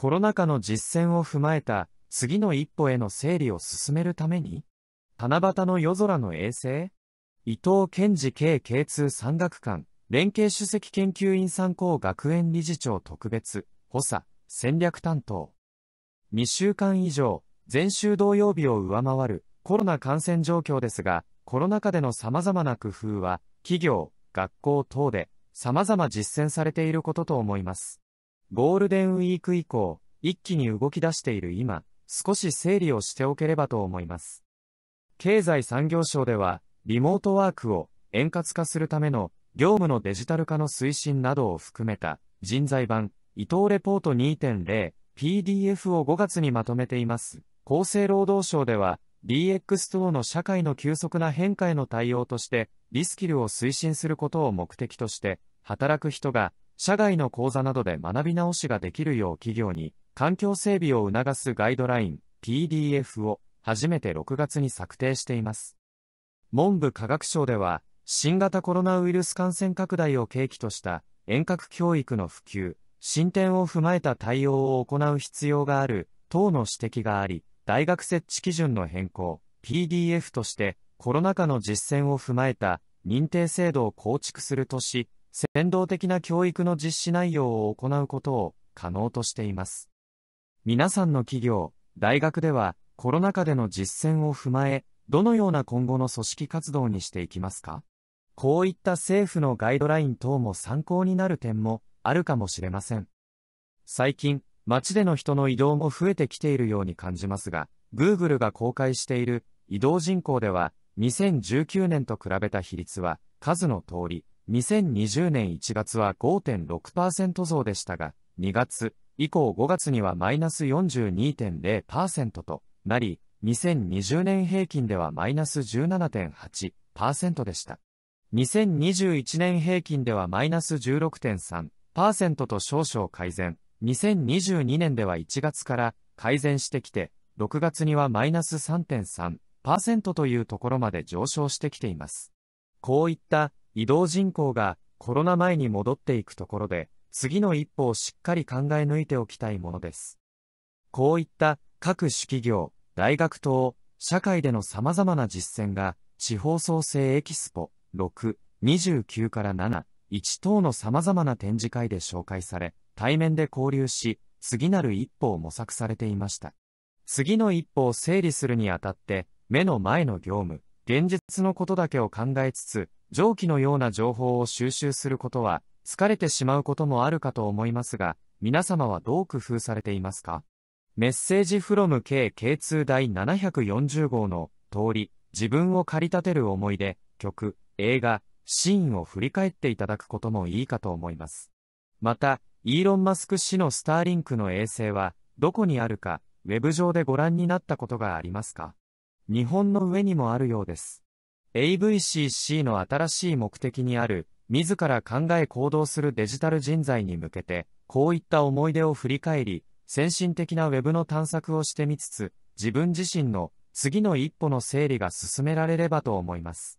コロナ禍の実践を踏まえた次の一歩への整理を進めるために、七夕の夜空の衛星伊藤健二 k K2 山岳館連携首席研究員参考学園理事長特別補佐戦略担当2週間以上前週同曜日を上回るコロナ感染状況ですがコロナ禍での様々な工夫は企業学校等で様々実践されていることと思いますゴールデンウィーク以降、一気に動き出している今、少し整理をしておければと思います。経済産業省では、リモートワークを円滑化するための業務のデジタル化の推進などを含めた人材版伊藤レポート 2.0PDF を5月にまとめています。厚生労働省では DX 等の社会の急速な変化への対応としてリスキルを推進することを目的として働く人が社外の講座などで学び直しができるよう企業に、環境整備を促すガイドライン、PDF を、初めて6月に策定しています。文部科学省では、新型コロナウイルス感染拡大を契機とした遠隔教育の普及、進展を踏まえた対応を行う必要がある等の指摘があり、大学設置基準の変更、PDF としてコロナ禍の実践を踏まえた認定制度を構築するとし、先導的な教育の実施内容を行うことを可能としています。皆さんの企業、大学ではコロナ禍での実践を踏まえ、どのような今後の組織活動にしていきますかこういった政府のガイドライン等も参考になる点もあるかもしれません。最近、街での人の移動も増えてきているように感じますが、Google が公開している移動人口では、2019年と比べた比率は、数の通り、2020年1月は5.6%増でしたが、2月以降5月にはマイナス42.0%となり、2020年平均ではマイナス17.8%でした。2021年平均ではマイナス16.3%と少々改善。2022年では1月から改善してきて、6月にはマイナス3.3%というところまで上昇してきています。こういった移動人口がコロナ前に戻っていくところで、次の一歩をしっかり考え抜いておきたいものです。こういった各種企業、大学等、社会での様々な実践が、地方創生エキスポ6、29から7、1等の様々な展示会で紹介され、対面で交流し、次なる一歩を模索されていました。次の一歩を整理するにあたって、目の前の業務、現実のことだけを考えつつ、蒸気のような情報を収集することは、疲れてしまうこともあるかと思いますが、皆様はどう工夫されていますかメッセージフロム KK2 第740号の通り、自分を駆り立てる思い出、曲、映画、シーンを振り返っていただくこともいいかと思います。また、イーロン・マスク氏のスターリンクの衛星は、どこにあるか、ウェブ上でご覧になったことがありますか日本の上にもあるようです。AVCC の新しい目的にある、自ら考え行動するデジタル人材に向けて、こういった思い出を振り返り、先進的な web の探索をしてみつつ、自分自身の次の一歩の整理が進められればと思います。